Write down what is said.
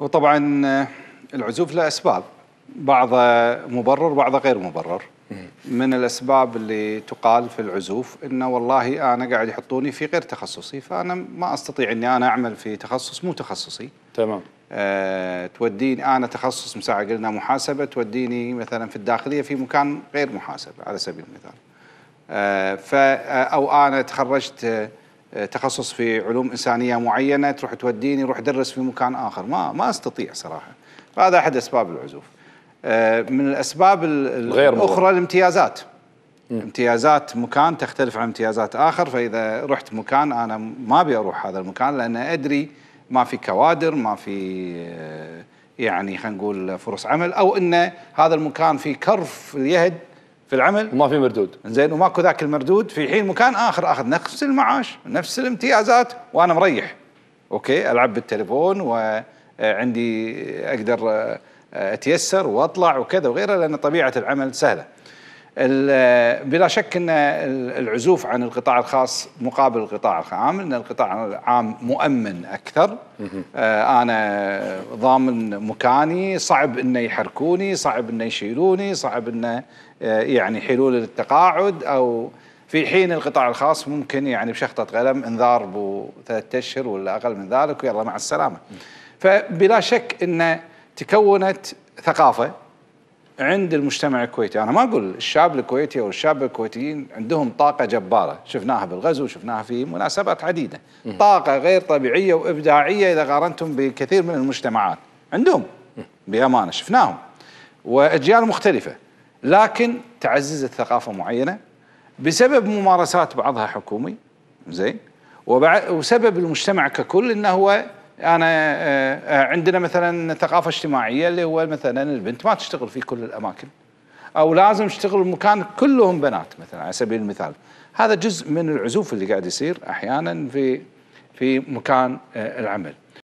وطبعا آه، العزوف له اسباب بعضها مبرر وبعضها غير مبرر من الاسباب اللي تقال في العزوف انه والله انا قاعد يحطوني في غير تخصصي فانا ما استطيع اني انا اعمل في تخصص مو تخصصي تمام أه توديني انا تخصص مساعة قلنا محاسبه توديني مثلا في الداخليه في مكان غير محاسبه على سبيل المثال أه, آه، او انا تخرجت تخصص في علوم انسانيه معينه تروح توديني روح درس في مكان اخر ما ما استطيع صراحه هذا احد اسباب العزوف آه، من الاسباب الاخرى الامتيازات م. امتيازات مكان تختلف عن امتيازات اخر فاذا رحت مكان انا ما ابي اروح هذا المكان لان ادري ما في كوادر ما في آه، يعني خلينا نقول فرص عمل او ان هذا المكان في كرف اليهد في العمل وما في مردود زين وماكو ذاك المردود في حين مكان اخر اخذ نفس المعاش نفس الامتيازات وانا مريح اوكي العب بالتليفون وعندي اقدر اتيسر واطلع وكذا وغيره لان طبيعه العمل سهله آه، بلا شك ان العزوف عن القطاع الخاص مقابل القطاع العام ان القطاع العام مؤمن اكثر آه، انا ضامن مكاني صعب انه يحركوني صعب انه يشيلوني صعب انه آه، يعني حلول للتقاعد او في حين القطاع الخاص ممكن يعني بشخطه قلم انذار بو ثلاثة اشهر ولا اقل من ذلك ويلا مع السلامه فبلا شك ان تكونت ثقافه عند المجتمع الكويتي أنا ما أقول الشعب الكويتي أو الشعب الكويتيين عندهم طاقة جبارة شفناها بالغزو شفناها في مناسبات عديدة طاقة غير طبيعية وإبداعية إذا قارنتم بكثير من المجتمعات عندهم بأمانة شفناهم وأجيال مختلفة لكن تعززت ثقافة معينة بسبب ممارسات بعضها حكومي زين وبسبب المجتمع ككل انه هو يعني، انا آه، آه، عندنا مثلا ثقافه اجتماعيه اللي هو مثلا البنت ما تشتغل في كل الاماكن او لازم تشتغل المكان كلهم بنات مثلا على سبيل المثال هذا جزء من العزوف اللي قاعد يصير احيانا في في مكان آه، العمل